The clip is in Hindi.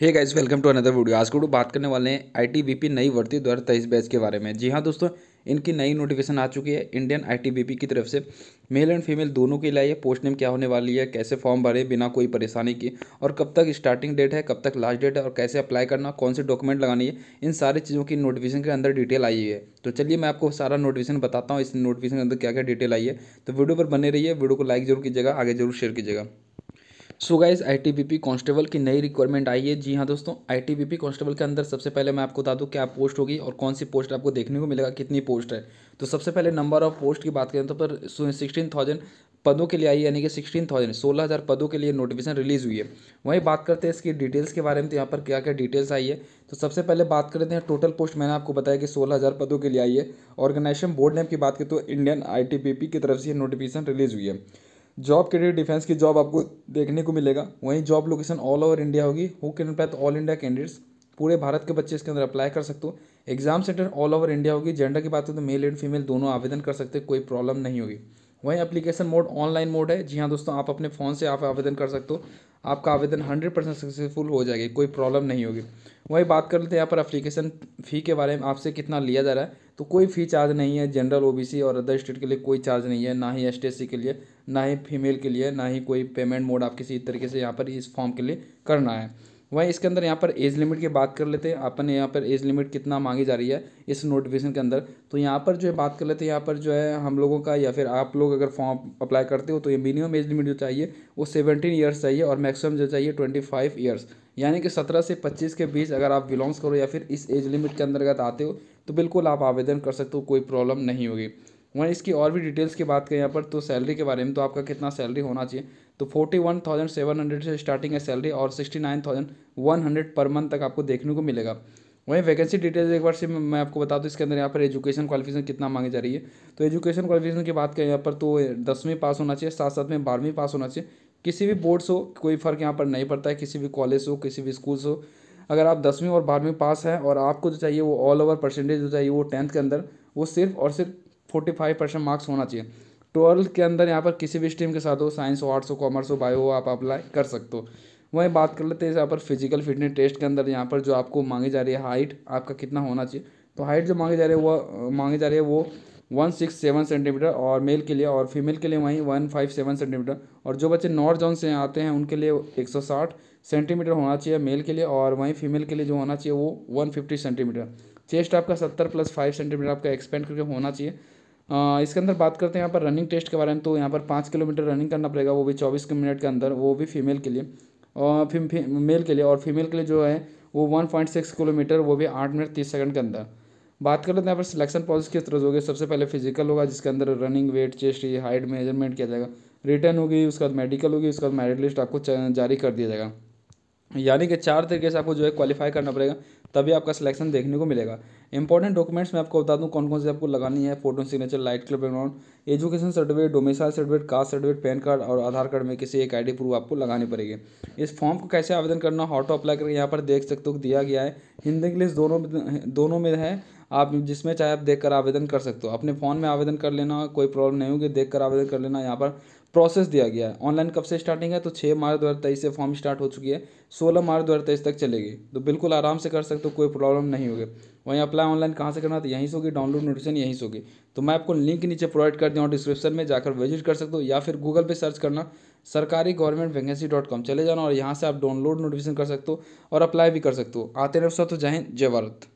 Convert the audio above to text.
hey guys welcome to another video आज को बात करने वाले हैं आईटीबीपी नई भर्ती दो हज़ार बैच के बारे में जी हाँ दोस्तों इनकी नई नोटिफिकेशन आ चुकी है इंडियन आईटीबीपी की तरफ से मेल एंड फीमेल दोनों के लिए पोस्ट नेम क्या होने वाली है कैसे फॉर्म भरे बिना कोई परेशानी की और कब तक स्टार्टिंग डेट है कब तक लास्ट डेट है और कैसे अप्लाई करना कौन से डॉक्यूमेंट लगानी है इन सारी चीज़ों की नोटिफिकेशन के अंदर डिटेल आई है तो चलिए मैं आपको सारा नोटिफिकेशन बताता हूँ इस नोटिफिकेशन के अंदर क्या क्या डिटेल आई है तो वीडियो पर बने है वीडियो को लाइक जरूर कीजिएगा आगे जरूर शेयर कीजिएगा so guys I T B P constable की नई रिक्वायरमेंट आई है जी हाँ दोस्तों I T B P constable के अंदर सबसे पहले मैं आपको बता दूँ क्या पोस्ट होगी और कौन सी पोस्ट आपको देखने को मिलेगा कितनी पोस्ट है तो सबसे पहले नंबर ऑफ पोस्ट की बात करें तो पर सिक्सटीन थाउजेंड पदों के लिए आई यानी कि सिक्सटीन थाउजेंड सोलह हज़ार पदों के लिए नोटिफिकेशन रिलीज़ हुई है वहीं बात करते हैं इसकी डिटेल्स के बारे में तो यहाँ पर क्या क्या डिटेल्स आई है तो सबसे पहले बात करते हैं टोटल पोस्ट मैंने आपको बताया कि सोलह हज़ार पदों के लिए आई है ऑर्गेनाइजेशन बोर्ड नेम की बात करें तो Indian I T B P की तरफ से नोटिफिकेशन रिलीज़ हुई है जॉब के लिए डिफेंस की जॉब आपको देखने को मिलेगा वहीं job location all over India होगी who can apply all India candidates पूरे भारत के बच्चे इसके अंदर अप्लाई कर सकते हो exam centre all over India होगी जेंडर की बात हो तो मेल एंड फीमेल दोनों आवेदन कर सकते हैं कोई प्रॉब्लम नहीं होगी वहीं एप्लीकेशन मोड ऑनलाइन मोड है जी हाँ दोस्तों आप अपने फ़ोन से आप आवेदन कर सकते हो आपका आवेदन हंड्रेड परसेंट सक्सेसफुल हो जाएगी कोई प्रॉब्लम नहीं होगी वही बात कर लेते हैं यहाँ पर अप्लीकेशन फ़ी के बारे में आपसे कितना लिया जा रहा है तो कोई फ़ी चार्ज नहीं है जनरल ओबीसी और अदर स्टेट के लिए कोई चार्ज नहीं है ना ही एस के लिए ना ही फीमेल के लिए ना ही कोई पेमेंट मोड आप किसी तरीके से यहाँ पर इस फॉर्म के लिए करना है वहीं इसके अंदर यहाँ पर एज लिमिट की बात कर लेते हैं अपन यहाँ पर एज लिमिट कितना मांगी जा रही है इस नोटिफिकेशन के अंदर तो यहाँ पर जो है बात कर लेते हैं यहाँ पर जो है हम लोगों का या फिर आप लोग अगर फॉर्म अप्लाई करते हो तो ये मिनिमम एज लिमिट जो चाहिए वो सेवनटीन ईयर्स चाहिए और मैक्सिमम जो चाहिए ट्वेंटी फाइव ईयर्स यानी कि सत्रह से पच्चीस के बीच अगर आप बिलोंग्स करो या फिर इस एज लिमिट के अंतर्गत आते हो तो बिल्कुल आप आवेदन कर सकते हो कोई प्रॉब्लम नहीं होगी वहीं इसकी और भी डिटेल्स की बात करें यहाँ पर तो सैलरी के बारे में तो आपका कितना सैलरी होना चाहिए तो forty one thousand seven hundred से स्टार्टिंग है सैलरी और sixty nine thousand one hundred पर मंथ तक आपको देखने को मिलेगा वहीं वैकेंसी डिटेल्स एक बार से मैं आपको बता दूँ इसके अंदर यहाँ पर एजुकेशन क्वालिफिकेशन कितना मांगी जा रही है तो एजुकेशन क्वालिफिकेशन की बात करें यहाँ पर तो दसवीं पास होना चाहिए साथ साथ में बारहवीं पास होना चाहिए किसी भी बोर्ड से हो कोई फ़र्क यहाँ पर नहीं पड़ता है किसी भी कॉलेज हो किसी भी स्कूल से हो अगर आप दसवीं और बारहवीं पास हैं और आपको जो चाहिए वो ऑल ओवर परसेंटेज जो चाहिए वो टेंथ के अंदर वो सिर्फ और सिर्फ फोर्टी फाइव परसेंट मार्क्स होना चाहिए ट्वेल्थ के अंदर यहाँ पर किसी भी स्ट्रीम के साथ हो साइंस हो आर्ट्स हो कॉमर्स हो बायो हो आप अप्लाई कर सकते हो वहीं बात कर लेते हैं यहाँ पर फिजिकल फिटनेस टेस्ट के अंदर यहाँ पर जो आपको मांगी जा रही है हाइट आपका कितना होना चाहिए तो हाइट जो मांगी जा रही है वो मांगी जा रही है वो वन सिक्स सेवन सेंटीमीटर और मेल के लिए और फीमेल के लिए वहीं वन फाइव सेवन सेंटीमीटर और जो बच्चे नॉर्थ जोन से आते हैं उनके लिए एक सौ साठ सेंटीमीटर होना चाहिए मेल के लिए और वहीं फीमेल के लिए जो होना चाहिए वो वन फिफ्टी सेंटीमीटर चेस्ट आपका सत्तर प्लस फाइव सेंटीमीटर आपका एक्सपेंड करके होना चाहिए इसके अंदर बात करते हैं यहाँ पर रनिंग टेस्ट के बारे में तो यहाँ पर पाँच किलोमीटर रनिंग करना पड़ेगा वो भी चौबीस मिनट के अंदर वो भी फीमेल के लिए और फिर मेल के लिए और फीमेल के लिए जो है वो वन पॉइंट सिक्स किलोमीटर वो भी आठ मिनट तीस सेकंड के अंदर बात कर लेते हैं यहाँ पर सिलेक्शन प्रोसेस किस तरह से होगी सबसे पहले फिजिकल होगा जिसके अंदर रनिंग वेट चेस्ट ये हाइट मेजरमेंट किया जाएगा रिटर्न होगी उसके बाद मेडिकल होगी उसके बाद मेरिट लिस्ट आपको जारी कर दिया जाएगा यानी कि चार तरीके से आपको जो है क्वालिफाई करना पड़ेगा तभी आपका सिलेक्शन देखने को मिलेगा इंपॉर्टेंट डॉक्यूमेंट्स मैं आपको बता दूँ कौन कौन से आपको लगानी है photo signature light colour background education certificate domicile certificate caste certificate PAN card और आधार कार्ड में किसी एक आईडी प्रूफ आपको लगानी पड़ेगी इस फॉर्म को कैसे आवेदन करना हॉटो अप्लाई करके यहाँ पर देख सकते हो दिया गया है हिंदी इंग्लिश दोनों दोनों में है आप जिसमें चाहे आप देख कर आवेदन कर सकते हो अपने फ़ोन में आवेदन कर लेना कोई प्रॉब्लम नहीं होगी देख कर आवेदन कर लेना यहाँ पर प्रोसेस दिया गया है ऑनलाइन कब से स्टार्टिंग है तो छः मार्च दो हज़ार तेईस से फॉर्म स्टार्ट हो चुकी है सोलह मार्च दो हज़ार तेईस तक चलेगी तो बिल्कुल आराम से कर सकते हो कोई प्रॉब्लम नहीं होगी वहीं अप्लाई ऑनलाइन कहाँ से करना तो यहीं से होगी डाउनलोड नोटिफिकेशन यहीं से होगी तो मैं आपको लिंक नीचे प्रोवाइड कर दूँगा डिस्क्रिप्शन में जाकर विजिट कर सकते हो या फिर गूगल पर सर्च करना सरकारी गवर्नमेंट वैकेंसी डॉट कॉम चले जाना और यहाँ से आप डाउनलोड नोटिफिकेशन कर सकते हो और अप्लाई भी कर सकते हो आते रहे तो जय हिंद जय भारत